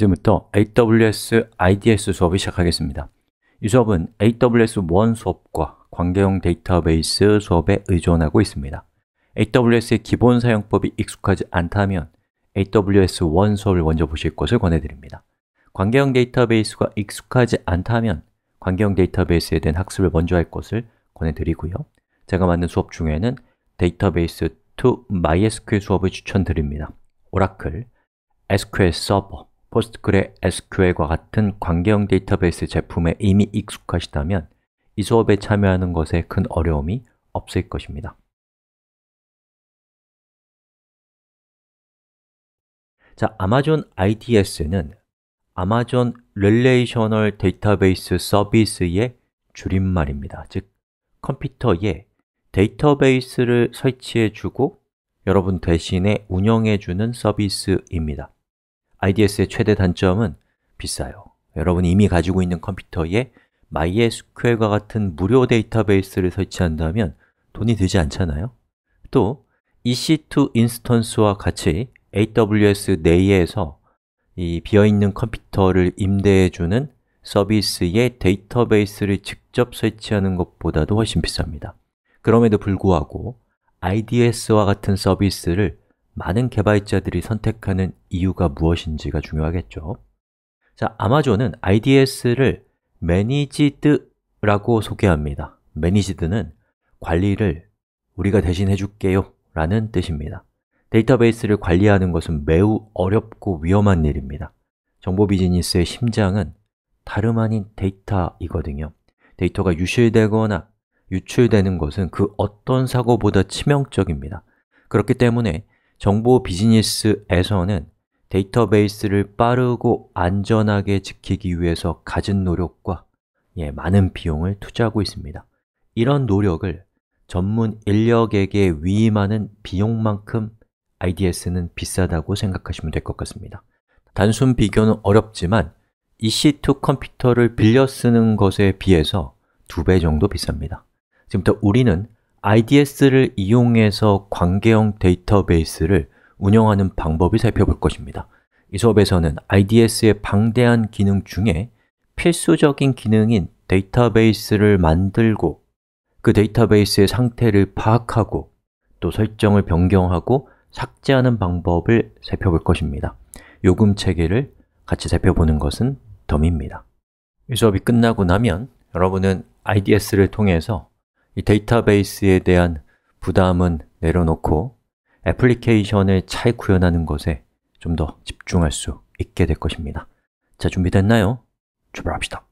지금부터 AWS IDS 수업을 시작하겠습니다. 이 수업은 a w s 원 수업과 관계형 데이터베이스 수업에 의존하고 있습니다. AWS의 기본 사용법이 익숙하지 않다면 a w s 원 수업을 먼저 보실 것을 권해드립니다. 관계형 데이터베이스가 익숙하지 않다면 관계형 데이터베이스에 대한 학습을 먼저 할 것을 권해드리고요. 제가 만든 수업 중에는 데이터베이스 2 o MySQL 수업을 추천드립니다. 오라클, SQL 서버, 포스트그레 SQL과 같은 관계형 데이터베이스 제품에 이미 익숙하시다면 이 수업에 참여하는 것에 큰 어려움이 없을 것입니다. 자, 아마존 IDS는 아마존 릴레이셔널 데이터베이스 서비스의 줄임말입니다. 즉, 컴퓨터에 데이터베이스를 설치해주고 여러분 대신에 운영해주는 서비스입니다. IDS의 최대 단점은 비싸요 여러분이 이미 가지고 있는 컴퓨터에 MySQL과 같은 무료 데이터베이스를 설치한다면 돈이 되지 않잖아요 또 EC2 인스턴스와 같이 AWS 내에서 이 비어있는 컴퓨터를 임대해주는 서비스의 데이터베이스를 직접 설치하는 것보다도 훨씬 비쌉니다 그럼에도 불구하고 IDS와 같은 서비스를 많은 개발자들이 선택하는 이유가 무엇인지가 중요하겠죠 자, 아마존은 IDS를 매니지드라고 소개합니다 매니지드는 관리를 우리가 대신 해줄게요 라는 뜻입니다 데이터베이스를 관리하는 것은 매우 어렵고 위험한 일입니다 정보 비즈니스의 심장은 다름 아닌 데이터이거든요 데이터가 유실되거나 유출되는 것은 그 어떤 사고보다 치명적입니다 그렇기 때문에 정보 비즈니스에서는 데이터베이스를 빠르고 안전하게 지키기 위해서 가진 노력과 예, 많은 비용을 투자하고 있습니다. 이런 노력을 전문 인력에게 위임하는 비용만큼 IDS는 비싸다고 생각하시면 될 것 같습니다. 단순 비교는 어렵지만 EC2 컴퓨터를 빌려 쓰는 것에 비해서 두 배 정도 비쌉니다. 지금부터 우리는 IDS를 이용해서 관계형 데이터베이스를 운영하는 방법을 살펴볼 것입니다. 이 수업에서는 IDS의 방대한 기능 중에 필수적인 기능인 데이터베이스를 만들고 그 데이터베이스의 상태를 파악하고 또 설정을 변경하고 삭제하는 방법을 살펴볼 것입니다. 요금 체계를 같이 살펴보는 것은 덤입니다. 이 수업이 끝나고 나면 여러분은 IDS를 통해서 이 데이터베이스에 대한 부담은 내려놓고 애플리케이션을 잘 구현하는 것에 좀 더 집중할 수 있게 될 것입니다 자, 준비됐나요? 출발합시다